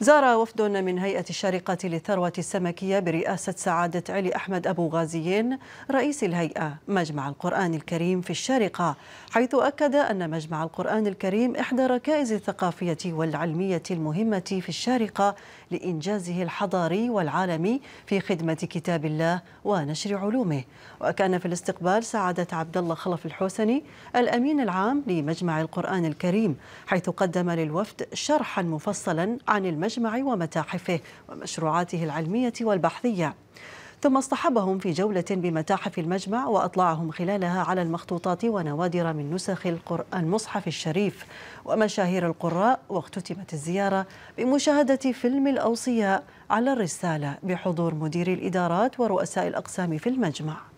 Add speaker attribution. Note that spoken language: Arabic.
Speaker 1: زار وفد من هيئة الشارقة للثروة السمكية برئاسة سعادة علي أحمد أبو غازيين رئيس الهيئة مجمع القرآن الكريم في الشارقة حيث أكد أن مجمع القرآن الكريم إحدى ركائز الثقافية والعلمية المهمة في الشارقة لإنجازه الحضاري والعالمي في خدمة كتاب الله ونشر علومه وكان في الاستقبال سعادة عبد الله خلف الحوسني الأمين العام لمجمع القرآن الكريم حيث قدم للوفد شرحا مفصلا عن المجمع المجمع ومتاحفه ومشروعاته العلمية والبحثية ثم اصطحبهم في جولة بمتاحف المجمع وأطلعهم خلالها على المخطوطات ونوادر من نسخ المصحف الشريف ومشاهير القراء واختتمت الزيارة بمشاهدة فيلم الأوصياء على الرسالة بحضور مدير الإدارات ورؤساء الأقسام في المجمع